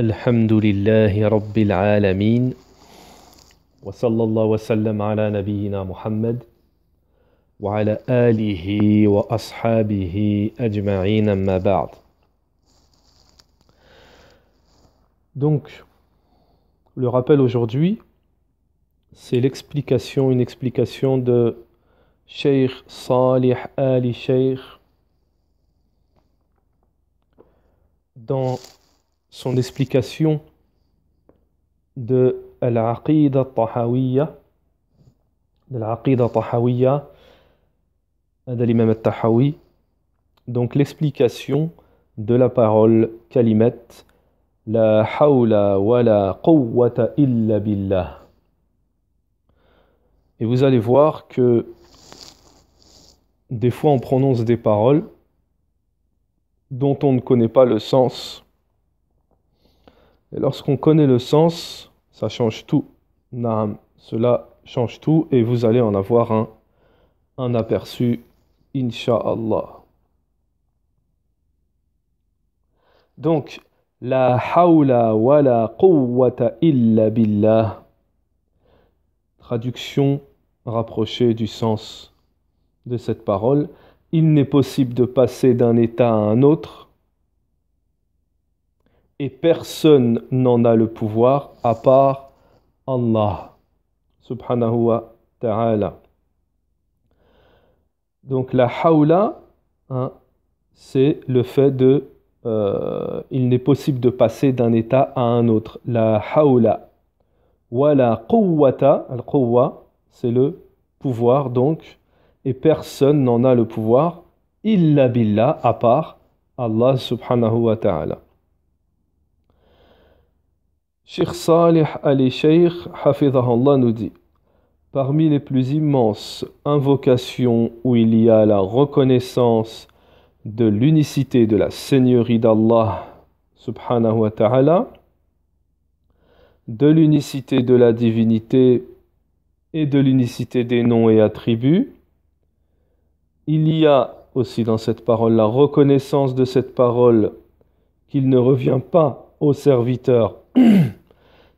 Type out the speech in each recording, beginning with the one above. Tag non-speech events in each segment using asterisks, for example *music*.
الحمد لله رب العالمين وصلى الله وسلم على نبينا محمد وعلى آله وأصحابه أجمعين ما بعد Donc, le rappel aujourd'hui, c'est l'explication, une explication de Sheikh Salih Ali Sheikh dans son explication de l'aqidat Tahawiyya, de l'aqida Tahawiyya de l'imam Tahawi, donc l'explication de la parole kalimat La hawla wa la quwwata illa billah. Et vous allez voir que des fois on prononce des paroles dont on ne connaît pas le sens et lorsqu'on connaît le sens, ça change tout. Naam, cela change tout et vous allez en avoir un, aperçu, insha'Allah. Donc, la hawla wa la quwwata illa billah. Traduction rapprochée du sens de cette parole. Il n'est possible de passer d'un état à un autre et personne n'en a le pouvoir à part Allah subhanahu wa ta'ala. Donc la hawla, hein, c'est le fait de... Euh, il n'est possible de passer d'un état à un autre. La hawla. Wa la quwwata, al c'est le pouvoir donc, et personne n'en a le pouvoir illa billah à part Allah subhanahu wa ta'ala. Sheikh Salih Ali Sheikh Allah nous dit Parmi les plus immenses invocations où il y a la reconnaissance de l'unicité de la Seigneurie d'Allah subhanahu wa ta'ala, de l'unicité de la divinité et de l'unicité des noms et attributs, il y a aussi dans cette parole la reconnaissance de cette parole qu'il ne revient pas au serviteur *clears throat*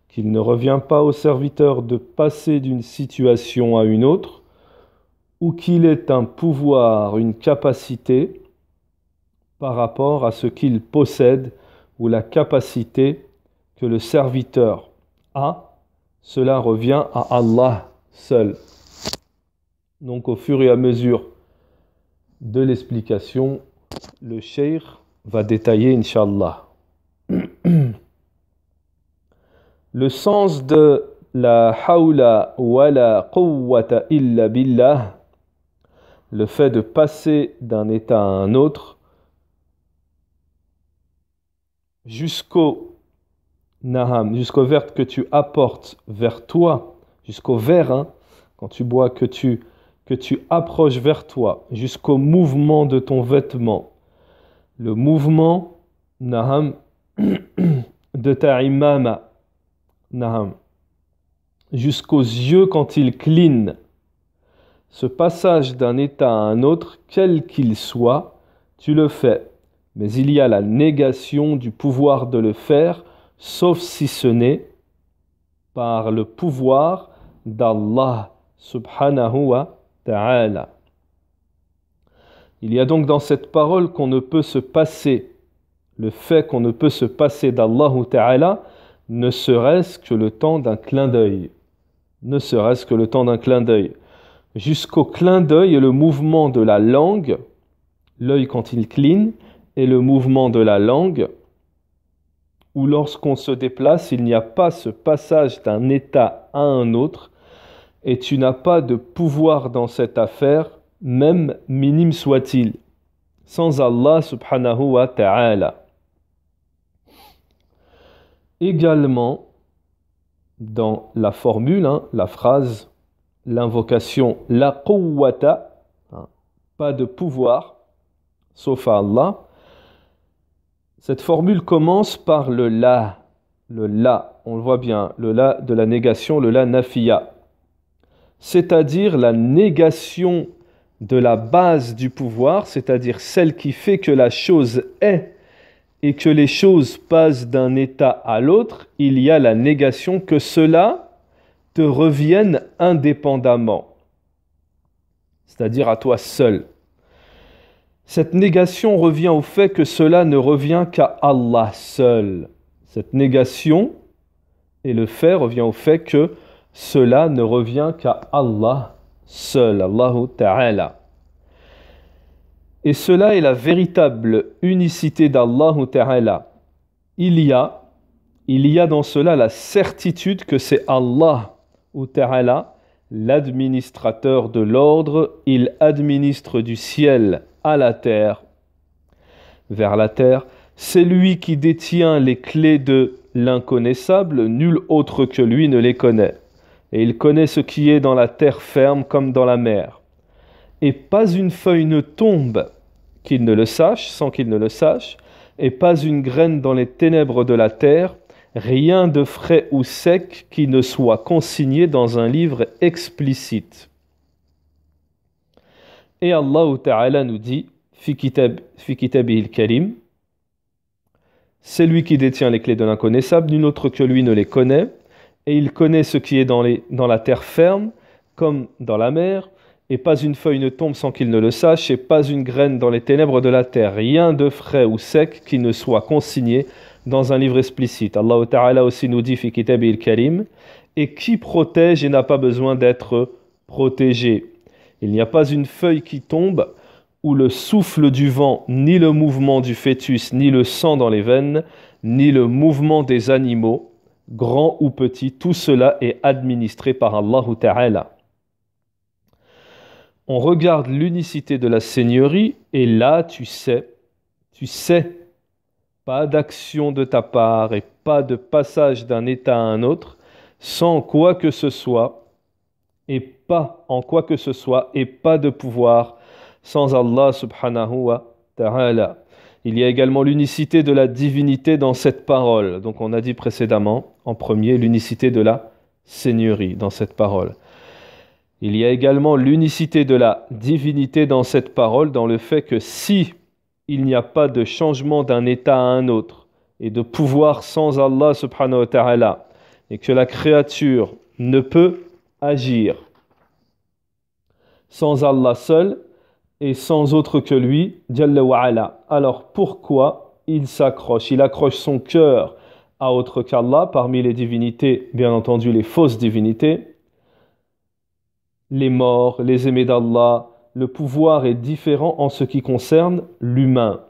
qu'il ne revient pas au serviteur de passer d'une situation à une autre, ou qu'il ait un pouvoir, une capacité par rapport à ce qu'il possède ou la capacité que le serviteur a, cela revient à Allah seul. Donc au fur et à mesure de l'explication, le cheikh va détailler, inshallah. *clears throat* Le sens de la hawla wa la quwwata illa billah, le fait de passer d'un état à un autre jusqu'au naham, jusqu'au verre que tu apportes vers toi, jusqu'au verre, hein, quand tu bois, que tu, que tu approches vers toi, jusqu'au mouvement de ton vêtement. Le mouvement, naham, *clears throat* de ta imama, Jusqu'aux yeux quand il cligne Ce passage d'un état à un autre, quel qu'il soit, tu le fais. Mais il y a la négation du pouvoir de le faire, sauf si ce n'est par le pouvoir d'Allah subhanahu wa ta'ala. Il y a donc dans cette parole qu'on ne peut se passer, le fait qu'on ne peut se passer d'Allah ta'ala, ne serait-ce que le temps d'un clin d'œil. Ne serait-ce que le temps d'un clin d'œil. Jusqu'au clin d'œil et le mouvement de la langue, l'œil quand il cligne, et le mouvement de la langue, ou lorsqu'on se déplace, il n'y a pas ce passage d'un état à un autre, et tu n'as pas de pouvoir dans cette affaire, même minime soit-il, sans Allah subhanahu wa ta'ala également dans la formule, hein, la phrase, l'invocation la quwwata, hein, pas de pouvoir, sauf à Allah. Cette formule commence par le la, le la, on le voit bien, le la de la négation, le la nafiya, c'est-à-dire la négation de la base du pouvoir, c'est-à-dire celle qui fait que la chose est et que les choses passent d'un état à l'autre, il y a la négation que cela te revienne indépendamment, c'est-à-dire à toi seul. Cette négation revient au fait que cela ne revient qu'à Allah seul. Cette négation et le fait revient au fait que cela ne revient qu'à Allah seul, Allahu Ta'ala. Et cela est la véritable unicité d'Allah Ta'ala. Il y a, il y a dans cela la certitude que c'est Allah Ta'ala, l'administrateur de l'ordre, il administre du ciel à la terre, vers la terre. C'est lui qui détient les clés de l'inconnaissable, nul autre que lui ne les connaît. Et il connaît ce qui est dans la terre ferme comme dans la mer. Et pas une feuille ne tombe qu'il ne le sache, sans qu'il ne le sache, et pas une graine dans les ténèbres de la terre, rien de frais ou sec qui ne soit consigné dans un livre explicite. Et Allah Ta'ala nous dit, Fi il karim, c'est lui qui détient les clés de l'inconnaissable, nul autre que lui ne les connaît, et il connaît ce qui est dans, les, dans la terre ferme, comme dans la mer, et pas une feuille ne tombe sans qu'il ne le sache, et pas une graine dans les ténèbres de la terre, rien de frais ou sec qui ne soit consigné dans un livre explicite. Allah Ta'ala aussi nous dit karim et qui protège et n'a pas besoin d'être protégé. Il n'y a pas une feuille qui tombe où le souffle du vent, ni le mouvement du fœtus, ni le sang dans les veines, ni le mouvement des animaux, grands ou petits, tout cela est administré par Allah Ta'ala on regarde l'unicité de la Seigneurie, et là tu sais, tu sais, pas d'action de ta part et pas de passage d'un état à un autre, sans quoi que ce soit, et pas en quoi que ce soit, et pas de pouvoir sans Allah subhanahu wa ta'ala. Il y a également l'unicité de la divinité dans cette parole. Donc on a dit précédemment, en premier, l'unicité de la Seigneurie dans cette parole. Il y a également l'unicité de la divinité dans cette parole, dans le fait que si il n'y a pas de changement d'un état à un autre et de pouvoir sans Allah subhanahu wa ta'ala, et que la créature ne peut agir sans Allah seul et sans autre que lui, Alors pourquoi il s'accroche Il accroche son cœur à autre qu'Allah, parmi les divinités, bien entendu les fausses divinités, les morts, les aimés d'Allah, le pouvoir est différent en ce qui concerne l'humain.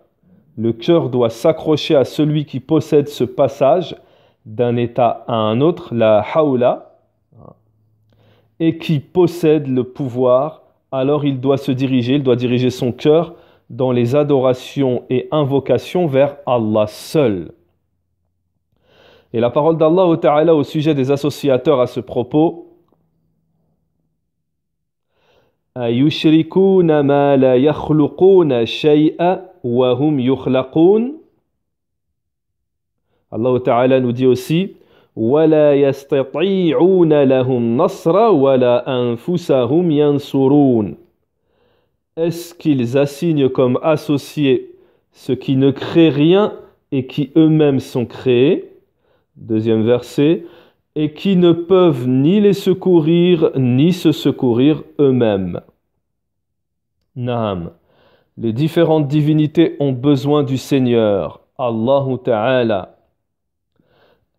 Le cœur doit s'accrocher à celui qui possède ce passage d'un état à un autre, la haoula, et qui possède le pouvoir, alors il doit se diriger, il doit diriger son cœur dans les adorations et invocations vers Allah seul. Et la parole d'Allah au sujet des associateurs à ce propos, أيشركون ما لا يخلقون شيئا وهم يخلقون الله تعالى نودي aussi ولا يستطيعون لهم نصرا ولا أنفسهم ينصرون Est-ce qu'ils assignent comme associés ceux qui ne créent rien et qui eux-mêmes sont créés Deuxième verset. et qui ne peuvent ni les secourir ni se secourir eux-mêmes. Naam. Les différentes divinités ont besoin du Seigneur, Allahu Ta'ala.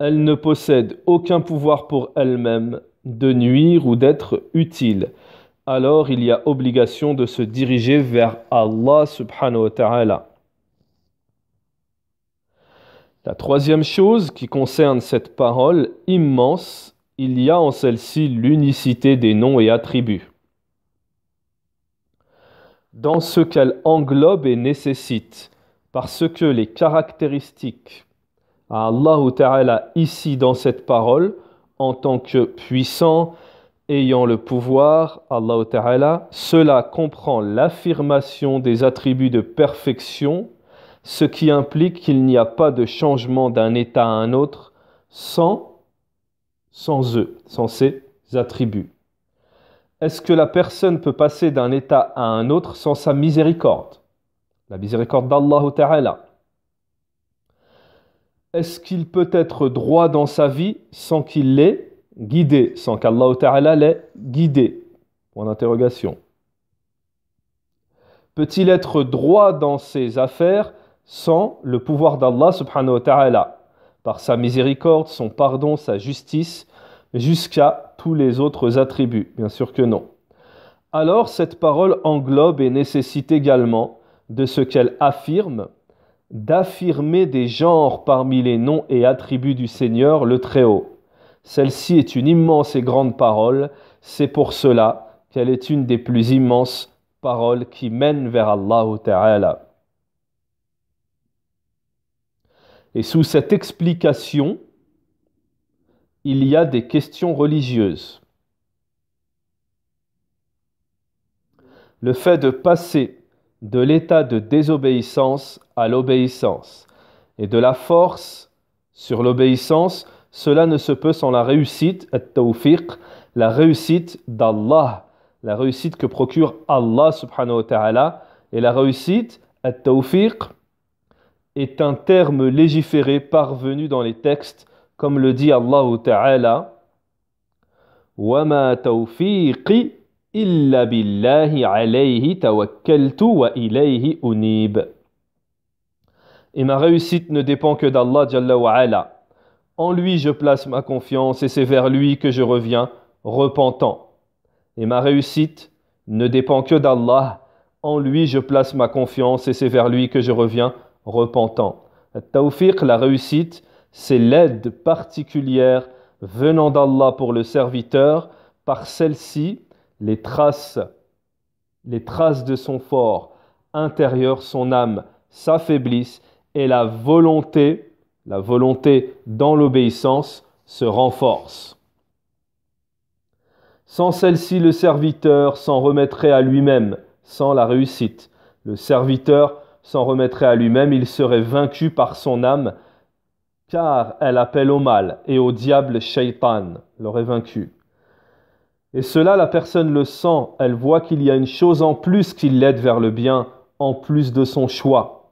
Elles ne possèdent aucun pouvoir pour elles-mêmes de nuire ou d'être utiles. Alors il y a obligation de se diriger vers Allah subhanahu wa ta'ala. La troisième chose qui concerne cette parole immense, il y a en celle-ci l'unicité des noms et attributs. Dans ce qu'elle englobe et nécessite, parce que les caractéristiques à Allah Ta'ala ici dans cette parole, en tant que puissant, ayant le pouvoir, Allah Ta'ala, cela comprend l'affirmation des attributs de perfection ce qui implique qu'il n'y a pas de changement d'un état à un autre sans, sans eux, sans ces attributs. Est-ce que la personne peut passer d'un état à un autre sans sa miséricorde La miséricorde d'Allah Ta'ala. Est-ce qu'il peut être droit dans sa vie sans qu'il l'ait guidé, sans qu'Allah Ta'ala l'ait guidé Point d'interrogation. Peut-il être droit dans ses affaires sans le pouvoir d'Allah subhanahu wa ta'ala, par sa miséricorde, son pardon, sa justice, jusqu'à tous les autres attributs. Bien sûr que non. Alors cette parole englobe et nécessite également de ce qu'elle affirme, d'affirmer des genres parmi les noms et attributs du Seigneur le Très-Haut. Celle-ci est une immense et grande parole, c'est pour cela qu'elle est une des plus immenses paroles qui mènent vers Allah Ta'ala. Et sous cette explication, il y a des questions religieuses. Le fait de passer de l'état de désobéissance à l'obéissance et de la force sur l'obéissance, cela ne se peut sans la réussite, la réussite d'Allah, la réussite que procure Allah subhanahu wa ta'ala, et la réussite, at-tawfiq, est un terme légiféré parvenu dans les textes, comme le dit Allah Ta'ala Et ma réussite ne dépend que d'Allah Jalla En lui je place ma confiance et c'est vers lui que je reviens, repentant. Et ma réussite ne dépend que d'Allah. En lui je place ma confiance et c'est vers lui que je reviens, repentant. Tawfiq, la réussite, c'est l'aide particulière venant d'Allah pour le serviteur. Par celle-ci, les traces, les traces de son fort intérieur, son âme s'affaiblissent et la volonté, la volonté dans l'obéissance se renforce. Sans celle-ci, le serviteur s'en remettrait à lui-même, sans la réussite. Le serviteur s'en remettrait à lui-même, il serait vaincu par son âme, car elle appelle au mal et au diable Shaitan l'aurait vaincu. Et cela, la personne le sent, elle voit qu'il y a une chose en plus qui l'aide vers le bien, en plus de son choix.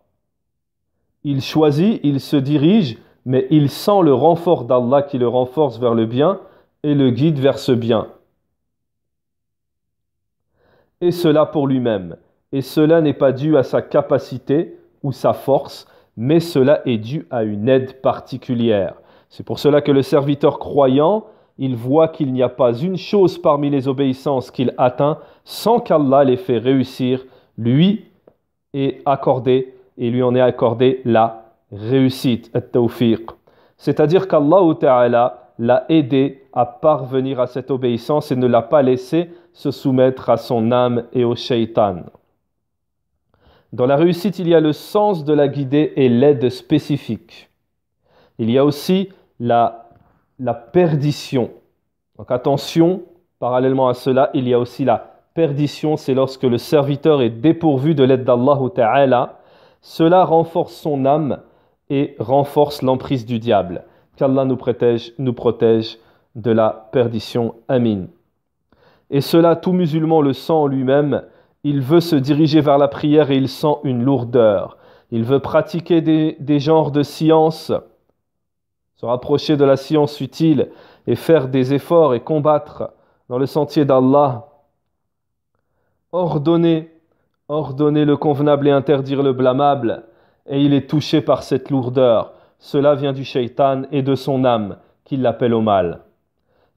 Il choisit, il se dirige, mais il sent le renfort d'Allah qui le renforce vers le bien et le guide vers ce bien. Et cela pour lui-même et cela n'est pas dû à sa capacité ou sa force, mais cela est dû à une aide particulière. C'est pour cela que le serviteur croyant, il voit qu'il n'y a pas une chose parmi les obéissances qu'il atteint sans qu'Allah les fait réussir, lui est accordé et lui en est accordé la réussite, C'est-à-dire qu'Allah l'a aidé à parvenir à cette obéissance et ne l'a pas laissé se soumettre à son âme et au shaitan. Dans la réussite, il y a le sens de la guider et l'aide spécifique. Il y a aussi la, perdition. Donc attention, parallèlement à cela, il y a aussi la perdition, c'est lorsque le serviteur est dépourvu de l'aide d'Allah Ta'ala. Cela renforce son âme et renforce l'emprise du diable. Qu'Allah nous protège, nous protège de la perdition. Amin. Et cela, tout musulman le sent en lui-même il veut se diriger vers la prière et il sent une lourdeur. Il veut pratiquer des, genres de science, se rapprocher de la science utile et faire des efforts et combattre dans le sentier d'Allah. Ordonner, ordonner le convenable et interdire le blâmable. Et il est touché par cette lourdeur. Cela vient du shaitan et de son âme qui l'appelle au mal.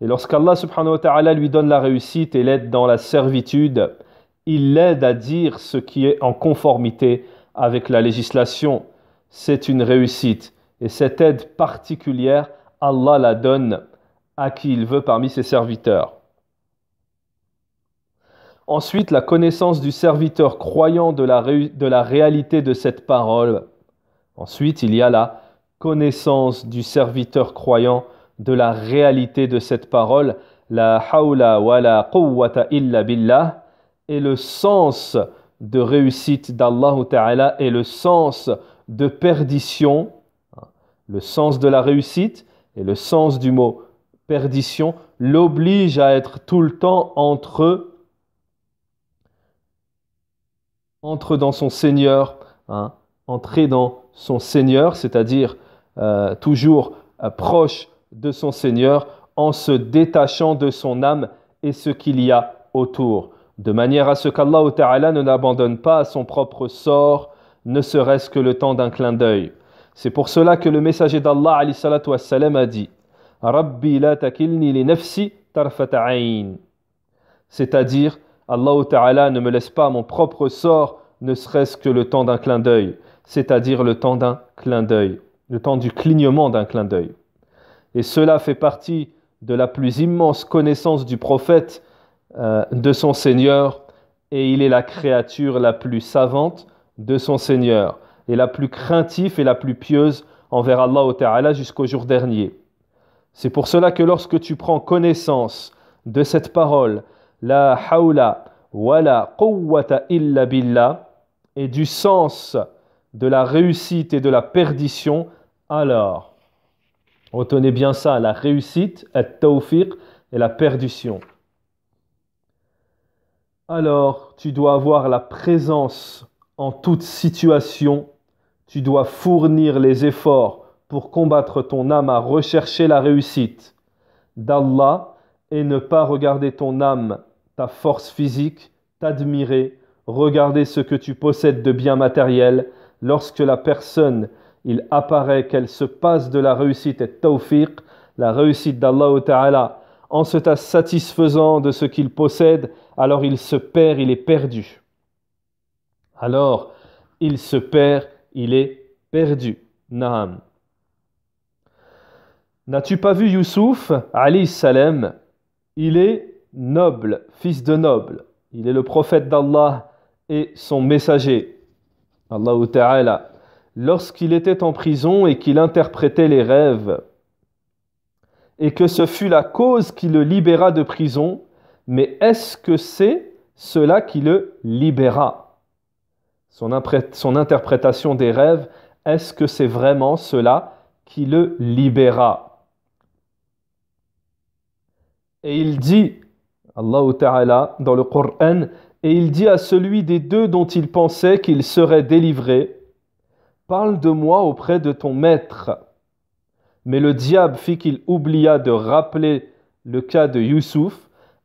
Et lorsqu'Allah subhanahu wa lui donne la réussite et l'aide dans la servitude, il l'aide à dire ce qui est en conformité avec la législation. C'est une réussite. Et cette aide particulière, Allah la donne à qui il veut parmi ses serviteurs. Ensuite, la connaissance du serviteur croyant de la, réalité de cette parole. Ensuite, il y a la connaissance du serviteur croyant de la réalité de cette parole. La hawla wa la quwwata illa billah. Et le sens de réussite d'Allah Ta'ala et le sens de perdition. Le sens de la réussite et le sens du mot perdition l'oblige à être tout le temps entre entre dans son Seigneur, hein, entrer dans son Seigneur, c'est-à-dire euh, toujours euh, proche de son Seigneur en se détachant de son âme et ce qu'il y a autour de manière à ce qu'Allah ne l'abandonne pas à son propre sort, ne serait-ce que le temps d'un clin d'œil. C'est pour cela que le messager d'Allah a dit Rabbi la li C'est-à-dire, Allah ne me laisse pas mon propre sort, ne serait-ce que le temps d'un clin d'œil. C'est-à-dire le temps d'un clin d'œil, le temps du clignement d'un clin d'œil. Et cela fait partie de la plus immense connaissance du prophète euh, de son Seigneur, et il est la créature la plus savante de son Seigneur, et la plus craintive et la plus pieuse envers Allah Ta'ala jusqu'au jour dernier. C'est pour cela que lorsque tu prends connaissance de cette parole, la hawla wa la quwwata illa billah, et du sens de la réussite et de la perdition, alors, retenez bien ça, la réussite, et la perdition. Alors, tu dois avoir la présence en toute situation, tu dois fournir les efforts pour combattre ton âme à rechercher la réussite d'Allah et ne pas regarder ton âme, ta force physique, t'admirer, regarder ce que tu possèdes de bien matériel. Lorsque la personne, il apparaît qu'elle se passe de la réussite et tawfiq, la réussite d'Allah Ta'ala, en se satisfaisant de ce qu'il possède, alors il se perd, il est perdu. Alors, il se perd, il est perdu. N'as-tu pas vu Youssouf, Ali Salem Il est noble, fils de noble. Il est le prophète d'Allah et son messager. Allah. Lorsqu'il était en prison et qu'il interprétait les rêves, et que ce fut la cause qui le libéra de prison, mais est-ce que c'est cela qui le libéra son, interprétation des rêves, est-ce que c'est vraiment cela qui le libéra Et il dit, Allah Ta'ala, dans le Coran, et il dit à celui des deux dont il pensait qu'il serait délivré, Parle de moi auprès de ton maître mais le diable fit qu'il oublia de rappeler le cas de Youssouf.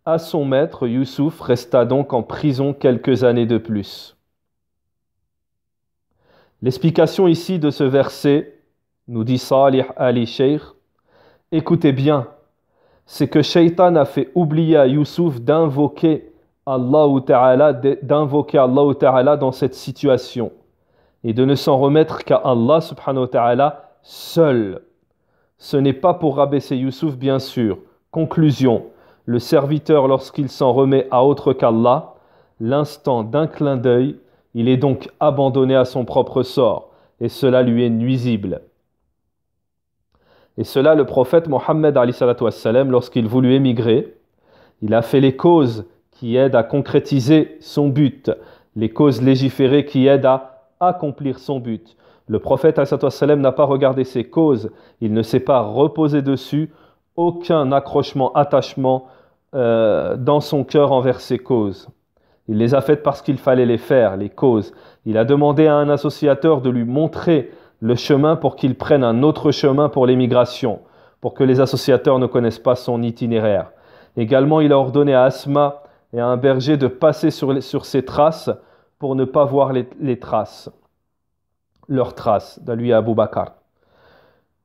À son maître, Youssouf resta donc en prison quelques années de plus. L'explication ici de ce verset, nous dit Salih Ali Sheikh, écoutez bien, c'est que Shaitan a fait oublier à Youssouf d'invoquer Allah Ta'ala, d'invoquer dans cette situation et de ne s'en remettre qu'à Allah Subhanahu Ta'ala seul. Ce n'est pas pour rabaisser Youssouf, bien sûr. Conclusion. Le serviteur, lorsqu'il s'en remet à autre qu'Allah, l'instant d'un clin d'œil, il est donc abandonné à son propre sort, et cela lui est nuisible. Et cela, le prophète Mohammed, lorsqu'il voulut émigrer, il a fait les causes qui aident à concrétiser son but, les causes légiférées qui aident à accomplir son but. Le prophète n'a pas regardé ses causes, il ne s'est pas reposé dessus, aucun accrochement, attachement euh, dans son cœur envers ses causes. Il les a faites parce qu'il fallait les faire, les causes. Il a demandé à un associateur de lui montrer le chemin pour qu'il prenne un autre chemin pour l'émigration, pour que les associateurs ne connaissent pas son itinéraire. Également, il a ordonné à Asma et à un berger de passer sur, ses traces pour ne pas voir les traces leurs traces, à Abu Bakr.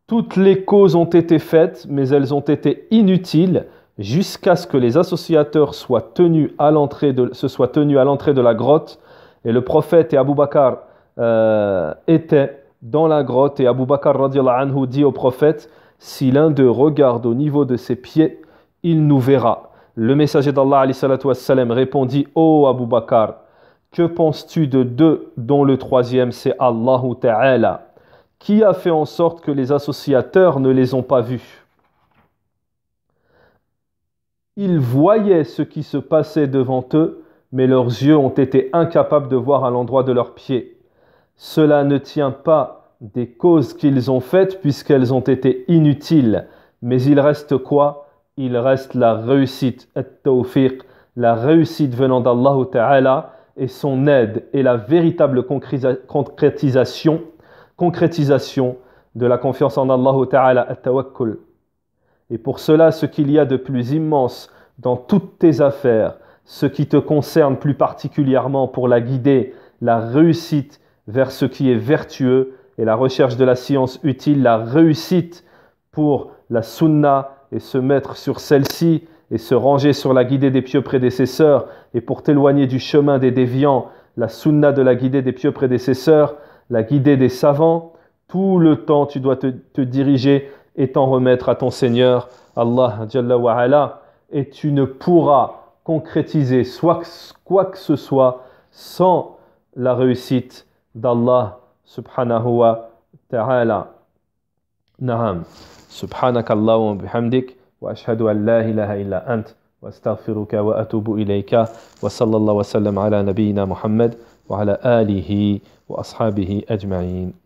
Toutes les causes ont été faites, mais elles ont été inutiles jusqu'à ce que les associateurs soient tenus à l'entrée de, se soient tenus à l'entrée de la grotte. Et le prophète et Abu Bakr euh, étaient dans la grotte. Et Abu Bakr anhu, dit au prophète Si l'un d'eux regarde au niveau de ses pieds, il nous verra. Le messager d'Allah répondit Ô oh, Abu Bakr, que penses-tu de deux dont le troisième c'est Allah Ta'ala Qui a fait en sorte que les associateurs ne les ont pas vus Ils voyaient ce qui se passait devant eux, mais leurs yeux ont été incapables de voir à l'endroit de leurs pieds. Cela ne tient pas des causes qu'ils ont faites puisqu'elles ont été inutiles, mais il reste quoi Il reste la réussite, la réussite venant d'Allah Ta'ala et son aide est la véritable concrétisation, concrétisation de la confiance en Allah Ta'ala, at-tawakkul. Et pour cela, ce qu'il y a de plus immense dans toutes tes affaires, ce qui te concerne plus particulièrement pour la guider, la réussite vers ce qui est vertueux et la recherche de la science utile, la réussite pour la sunna et se mettre sur celle-ci et se ranger sur la guidée des pieux prédécesseurs, et pour t'éloigner du chemin des déviants, la sunna de la guidée des pieux prédécesseurs, la guidée des savants, tout le temps tu dois te, diriger et t'en remettre à ton Seigneur, Allah et tu ne pourras concrétiser quoi que ce soit sans la réussite d'Allah subhanahu wa ta'ala. Naam. Subhanakallah wa bihamdik. وأشهد أن لا إله إلا أنت وأستغفرك وأتوب إليك وصلى الله وسلم على نبينا محمد وعلى آله وأصحابه أجمعين